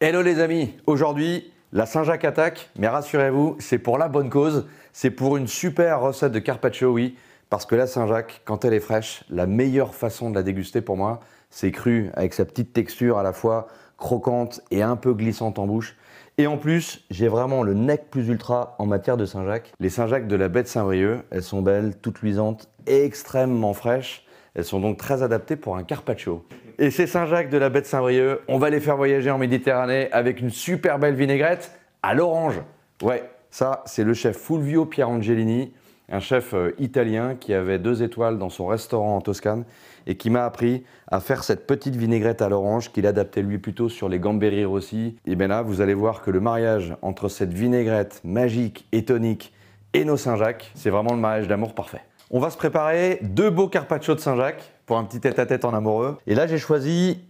Hello les amis, aujourd'hui la Saint-Jacques attaque, mais rassurez-vous, c'est pour la bonne cause, c'est pour une super recette de carpaccio, oui, parce que la Saint-Jacques, quand elle est fraîche, la meilleure façon de la déguster pour moi, c'est cru, avec sa petite texture à la fois croquante et un peu glissante en bouche. Et en plus, j'ai vraiment le nec plus ultra en matière de Saint-Jacques. Les Saint-Jacques de la baie de Saint-Brieuc, elles sont belles, toutes luisantes, extrêmement fraîches. Elles sont donc très adaptées pour un carpaccio et c'est Saint-Jacques de la baie de Saint-Brieuc. On va les faire voyager en Méditerranée avec une super belle vinaigrette à l'orange. Ouais, ça, c'est le chef Fulvio Pierangelini, un chef euh, italien qui avait deux étoiles dans son restaurant en Toscane et qui m'a appris à faire cette petite vinaigrette à l'orange qu'il adaptait lui plutôt sur les gamberi rossi. Et bien là, vous allez voir que le mariage entre cette vinaigrette magique et tonique et nos Saint-Jacques, c'est vraiment le mariage d'amour parfait. On va se préparer deux beaux carpaccio de Saint-Jacques pour un petit tête-à-tête en amoureux. Et là, j'ai choisi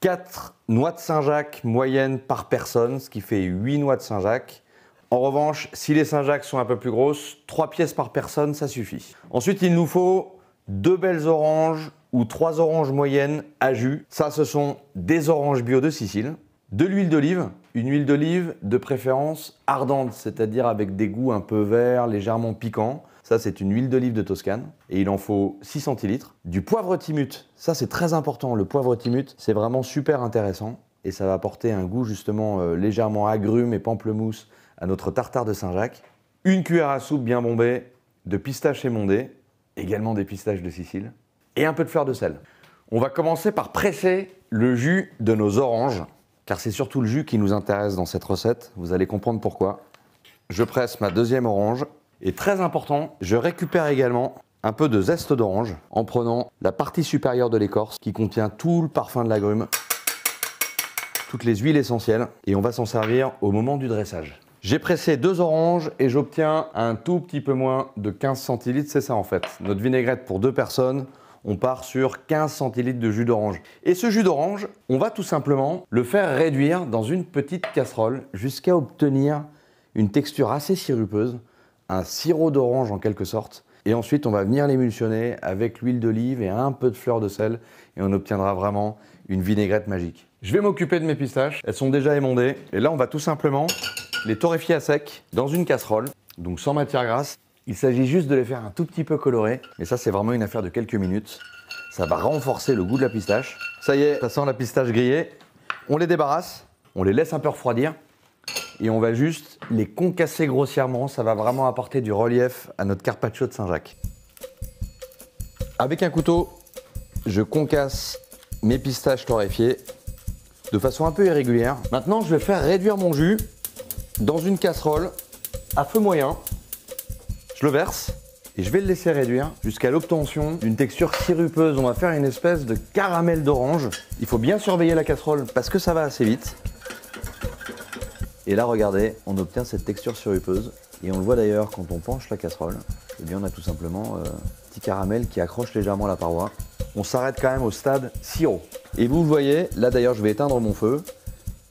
quatre noix de Saint-Jacques moyennes par personne, ce qui fait huit noix de Saint-Jacques. En revanche, si les Saint-Jacques sont un peu plus grosses, 3 pièces par personne, ça suffit. Ensuite, il nous faut deux belles oranges ou trois oranges moyennes à jus. Ça, ce sont des oranges bio de Sicile. De l'huile d'olive, une huile d'olive de préférence ardente, c'est-à-dire avec des goûts un peu verts, légèrement piquants. Ça, c'est une huile d'olive de Toscane et il en faut 6 centilitres. Du poivre timut, ça c'est très important. Le poivre timut, c'est vraiment super intéressant et ça va apporter un goût justement euh, légèrement agrume et pamplemousse à notre tartare de Saint-Jacques. Une cuillère à soupe bien bombée de pistaches émondées, également des pistaches de Sicile, et un peu de fleur de sel. On va commencer par presser le jus de nos oranges, car c'est surtout le jus qui nous intéresse dans cette recette, vous allez comprendre pourquoi. Je presse ma deuxième orange et très important, je récupère également un peu de zeste d'orange en prenant la partie supérieure de l'écorce qui contient tout le parfum de l'agrume, toutes les huiles essentielles, et on va s'en servir au moment du dressage. J'ai pressé deux oranges et j'obtiens un tout petit peu moins de 15 centilitres, c'est ça en fait. Notre vinaigrette pour deux personnes, on part sur 15 centilitres de jus d'orange. Et ce jus d'orange, on va tout simplement le faire réduire dans une petite casserole jusqu'à obtenir une texture assez sirupeuse un sirop d'orange en quelque sorte. Et ensuite, on va venir l'émulsionner avec l'huile d'olive et un peu de fleur de sel et on obtiendra vraiment une vinaigrette magique. Je vais m'occuper de mes pistaches, elles sont déjà émondées. Et là, on va tout simplement les torréfier à sec dans une casserole, donc sans matière grasse. Il s'agit juste de les faire un tout petit peu colorer, mais ça, c'est vraiment une affaire de quelques minutes. Ça va renforcer le goût de la pistache. Ça y est, ça sent la pistache grillée. On les débarrasse, on les laisse un peu refroidir et on va juste les concasser grossièrement. Ça va vraiment apporter du relief à notre carpaccio de Saint-Jacques. Avec un couteau, je concasse mes pistaches torréfiées de façon un peu irrégulière. Maintenant, je vais faire réduire mon jus dans une casserole à feu moyen. Je le verse et je vais le laisser réduire jusqu'à l'obtention d'une texture sirupeuse. On va faire une espèce de caramel d'orange. Il faut bien surveiller la casserole parce que ça va assez vite. Et là, regardez, on obtient cette texture sirupeuse. Et on le voit d'ailleurs quand on penche la casserole, eh bien on a tout simplement un euh, petit caramel qui accroche légèrement la paroi. On s'arrête quand même au stade sirop. Et vous voyez, là d'ailleurs je vais éteindre mon feu,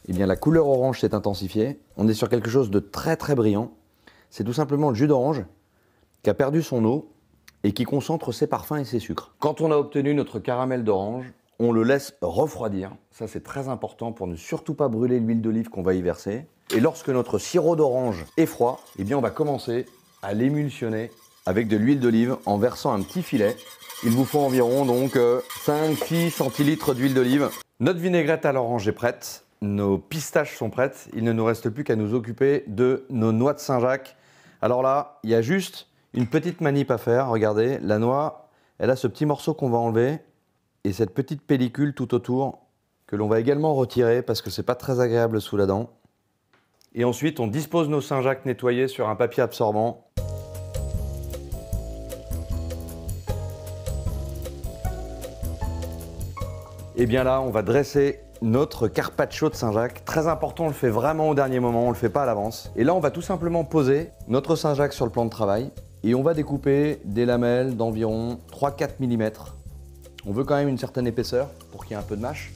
eh bien la couleur orange s'est intensifiée. On est sur quelque chose de très très brillant. C'est tout simplement le jus d'orange qui a perdu son eau et qui concentre ses parfums et ses sucres. Quand on a obtenu notre caramel d'orange, on le laisse refroidir. Ça c'est très important pour ne surtout pas brûler l'huile d'olive qu'on va y verser. Et lorsque notre sirop d'orange est froid, eh bien on va commencer à l'émulsionner avec de l'huile d'olive en versant un petit filet. Il vous faut environ donc 5-6 euh, centilitres d'huile d'olive. Notre vinaigrette à l'orange est prête, nos pistaches sont prêtes, il ne nous reste plus qu'à nous occuper de nos noix de Saint-Jacques. Alors là, il y a juste une petite manip à faire, regardez, la noix, elle a ce petit morceau qu'on va enlever et cette petite pellicule tout autour que l'on va également retirer parce que c'est pas très agréable sous la dent. Et ensuite, on dispose nos Saint-Jacques nettoyés sur un papier absorbant. Et bien là, on va dresser notre carpaccio de Saint-Jacques. Très important, on le fait vraiment au dernier moment, on ne le fait pas à l'avance. Et là, on va tout simplement poser notre Saint-Jacques sur le plan de travail et on va découper des lamelles d'environ 3-4 mm. On veut quand même une certaine épaisseur pour qu'il y ait un peu de mâche.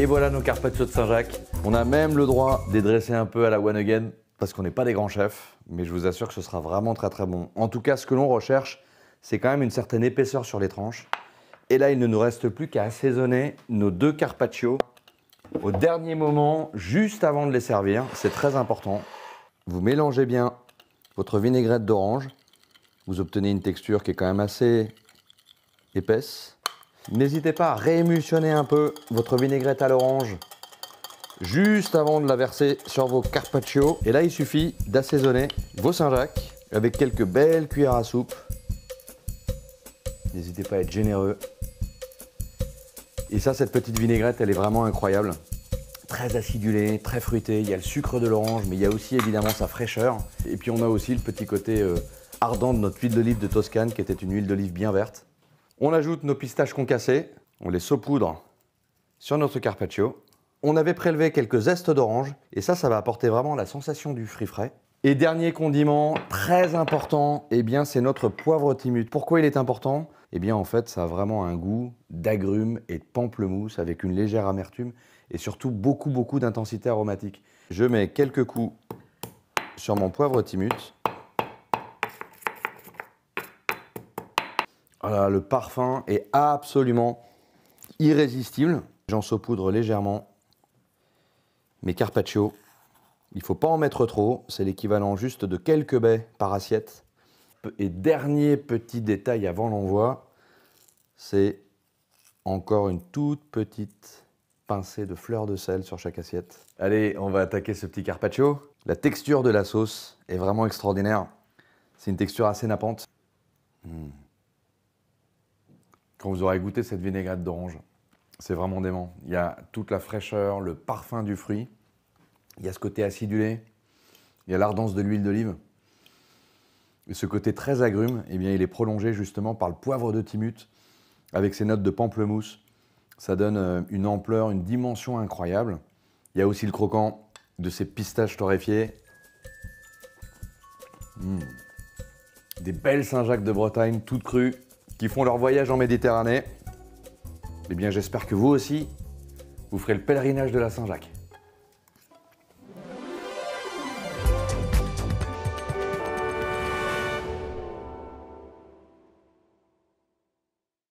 Et voilà nos carpaccio de Saint-Jacques. On a même le droit de dresser un peu à la one again parce qu'on n'est pas des grands chefs, mais je vous assure que ce sera vraiment très très bon. En tout cas, ce que l'on recherche, c'est quand même une certaine épaisseur sur les tranches. Et là, il ne nous reste plus qu'à assaisonner nos deux carpaccio au dernier moment, juste avant de les servir. C'est très important. Vous mélangez bien votre vinaigrette d'orange. Vous obtenez une texture qui est quand même assez épaisse. N'hésitez pas à réémulsionner un peu votre vinaigrette à l'orange juste avant de la verser sur vos carpaccio. Et là, il suffit d'assaisonner vos Saint-Jacques avec quelques belles cuillères à soupe. N'hésitez pas à être généreux. Et ça, cette petite vinaigrette, elle est vraiment incroyable. Très acidulée, très fruitée. Il y a le sucre de l'orange, mais il y a aussi évidemment sa fraîcheur. Et puis on a aussi le petit côté euh, ardent de notre huile d'olive de Toscane, qui était une huile d'olive bien verte. On ajoute nos pistaches concassées, on les saupoudre sur notre carpaccio. On avait prélevé quelques zestes d'orange et ça, ça va apporter vraiment la sensation du fruit frais. Et dernier condiment très important, eh bien c'est notre poivre timut. Pourquoi il est important Eh bien en fait, ça a vraiment un goût d'agrumes et de pamplemousse avec une légère amertume et surtout beaucoup beaucoup d'intensité aromatique. Je mets quelques coups sur mon poivre timut le parfum est absolument irrésistible. J'en saupoudre légèrement mes carpaccio. Il faut pas en mettre trop, c'est l'équivalent juste de quelques baies par assiette. Et dernier petit détail avant l'envoi, c'est encore une toute petite pincée de fleur de sel sur chaque assiette. Allez, on va attaquer ce petit carpaccio. La texture de la sauce est vraiment extraordinaire. C'est une texture assez nappante. Mmh quand vous aurez goûté cette vinaigrette d'orange. C'est vraiment dément. Il y a toute la fraîcheur, le parfum du fruit. Il y a ce côté acidulé. Il y a l'ardence de l'huile d'olive. Et ce côté très agrume, eh bien, il est prolongé justement par le poivre de Timut avec ses notes de pamplemousse. Ça donne euh, une ampleur, une dimension incroyable. Il y a aussi le croquant de ces pistaches torréfiées. Mmh. Des belles Saint-Jacques de Bretagne, toutes crues, qui font leur voyage en Méditerranée. Eh bien, j'espère que vous aussi, vous ferez le pèlerinage de la Saint-Jacques.